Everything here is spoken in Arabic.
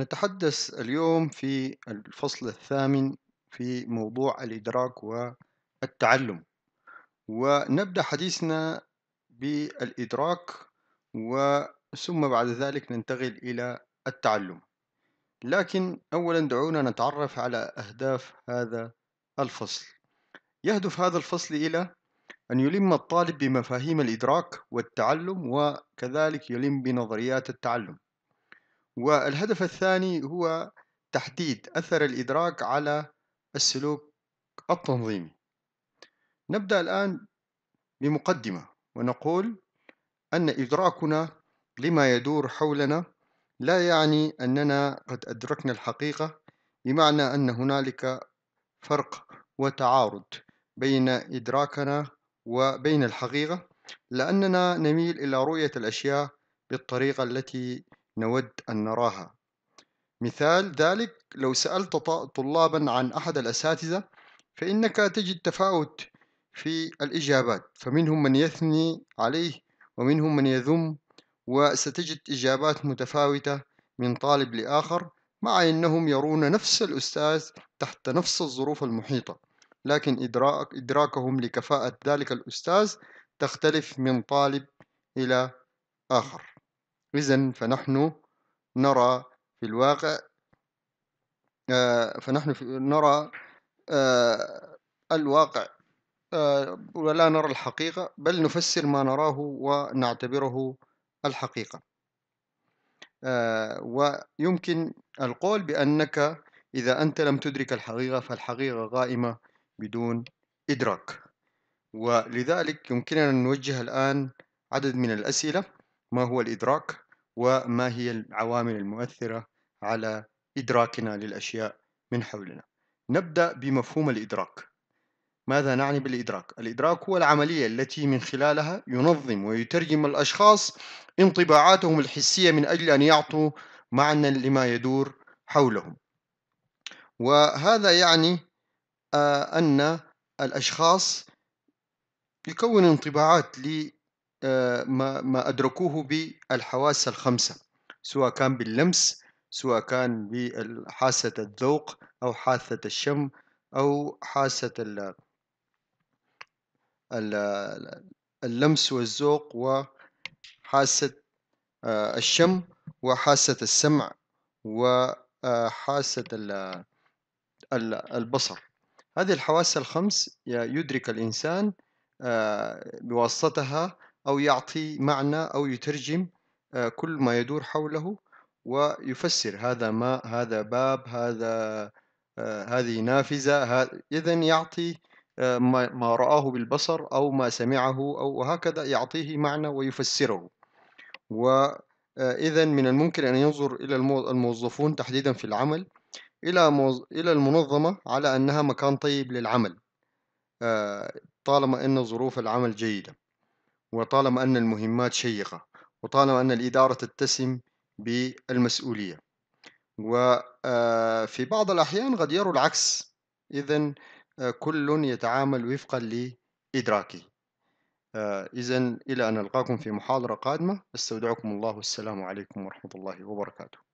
نتحدث اليوم في الفصل الثامن في موضوع الإدراك والتعلم ونبدأ حديثنا بالإدراك وثم بعد ذلك ننتقل إلى التعلم لكن أولا دعونا نتعرف على أهداف هذا الفصل يهدف هذا الفصل إلى أن يلم الطالب بمفاهيم الإدراك والتعلم وكذلك يلم بنظريات التعلم والهدف الثاني هو تحديد أثر الإدراك على السلوك التنظيمي نبدأ الآن بمقدمة ونقول أن إدراكنا لما يدور حولنا لا يعني أننا قد أدركنا الحقيقة بمعنى أن هنالك فرق وتعارض بين إدراكنا وبين الحقيقة لأننا نميل إلى رؤية الأشياء بالطريقة التي نود أن نراها مثال ذلك لو سألت طلابا عن أحد الأساتذة فإنك تجد تفاوت في الإجابات فمنهم من يثني عليه ومنهم من يذم وستجد إجابات متفاوتة من طالب لآخر مع أنهم يرون نفس الأستاذ تحت نفس الظروف المحيطة لكن إدراك إدراكهم لكفاءة ذلك الأستاذ تختلف من طالب إلى آخر إذا فنحن نرى في الواقع آه، فنحن نرى آه، الواقع آه، ولا نرى الحقيقة بل نفسر ما نراه ونعتبره الحقيقة ويمكن القول بأنك إذا أنت لم تدرك الحقيقة فالحقيقة غائمة بدون إدراك ولذلك يمكننا أن نوجه الآن عدد من الأسئلة ما هو الإدراك وما هي العوامل المؤثرة على إدراكنا للأشياء من حولنا نبدأ بمفهوم الإدراك ماذا نعني بالإدراك؟ الإدراك هو العملية التي من خلالها ينظم ويترجم الأشخاص انطباعاتهم الحسية من أجل أن يعطوا معنى لما يدور حولهم وهذا يعني آه، أن الأشخاص يكون انطباعات آه، ما ما أدركوه بالحواس الخمسة سواء كان باللمس سواء كان بحاسة الذوق أو حاسة الشم أو حاسة اللمس والذوق وحاسة آه، الشم وحاسة السمع وحاسة آه، البصر هذه الحواس الخمس يدرك الإنسان بواسطتها أو يعطي معنى أو يترجم آه، كل ما يدور حوله ويفسر هذا ماء هذا باب هذا آه، هذه نافذة إذا يعطي آه، ما رآه بالبصر أو ما سمعه أو وهكذا يعطيه معنى ويفسره وإذا من الممكن أن ينظر إلى الموظفون تحديدا في العمل إلى إلى المنظمة على أنها مكان طيب للعمل طالما أن ظروف العمل جيدة وطالما أن المهمات شيقة وطالما أن الإدارة تتسم بالمسؤولية وفي آه، بعض الأحيان قد يروا العكس إذا آه، كل يتعامل وفقا لإدراكه آه، إذا إلى أن ألقاكم في محاضرة قادمة أستودعكم الله والسلام عليكم ورحمة الله وبركاته